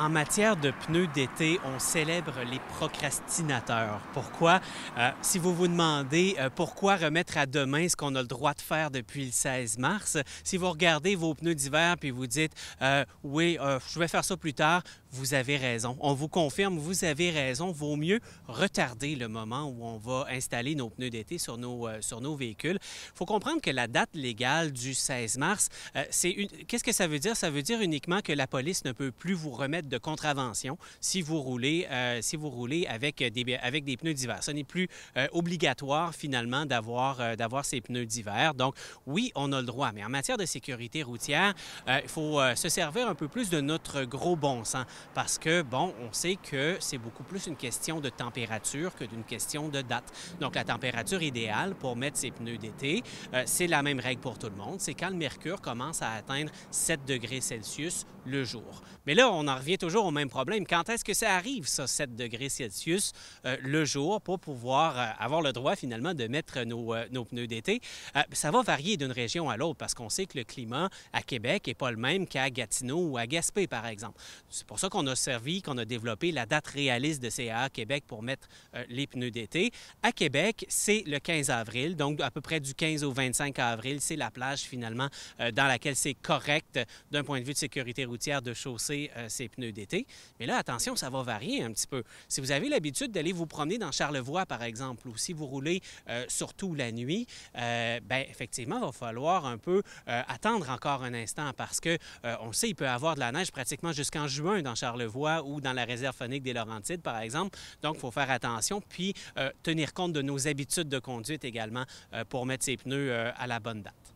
En matière de pneus d'été, on célèbre les procrastinateurs. Pourquoi? Euh, si vous vous demandez euh, pourquoi remettre à demain ce qu'on a le droit de faire depuis le 16 mars, si vous regardez vos pneus d'hiver puis vous dites euh, oui, je vais faire ça plus tard, vous avez raison. On vous confirme, vous avez raison. Vaut mieux retarder le moment où on va installer nos pneus d'été sur nos, euh, sur nos véhicules. Il faut comprendre que la date légale du 16 mars, euh, c'est une... qu'est-ce que ça veut dire? Ça veut dire uniquement que la police ne peut plus vous remettre de contravention si vous roulez, euh, si vous roulez avec, des, avec des pneus d'hiver. Ce n'est plus obligatoire finalement d'avoir, d'avoir ces pneus d'hiver. Donc oui, on a le droit, mais en matière de sécurité routière, il faut se servir un peu plus de notre gros bon sens parce que, bon, on sait que c'est beaucoup plus une question de température que d'une question de date. Donc, la température idéale pour mettre ses pneus d'été, euh, c'est la même règle pour tout le monde. C'est quand le mercure commence à atteindre 7 degrés Celsius le jour. Mais là, on en revient toujours au même problème. Quand est-ce que ça arrive, ça, 7 degrés Celsius euh, le jour, pour pouvoir euh, avoir le droit, finalement, de mettre nos, pneus d'été? ça va varier d'une région à l'autre parce qu'on sait que le climat à Québec n'est pas le même qu'à Gatineau ou à Gaspé, par exemple. C'est pour ça qu'on a servi, qu'on a développé la date réaliste de CAA Québec pour mettre euh, les pneus d'été. À Québec, c'est le 15 avril, donc à peu près du 15 au 25 avril, c'est la plage finalement euh, dans laquelle c'est correct d'un point de vue de sécurité routière de chausser ces euh, pneus d'été. Mais là, attention, ça va varier un petit peu. Si vous avez l'habitude d'aller vous promener dans Charlevoix, par exemple, ou si vous roulez surtout la nuit, ben effectivement, il va falloir un peu attendre encore un instant parce que on sait il peut avoir de la neige pratiquement jusqu'en juin dans Charlevoix ou dans la réserve phonique des Laurentides, par exemple. Donc, il faut faire attention, puis euh, tenir compte de nos habitudes de conduite également euh, pour mettre ses pneus euh, à la bonne date.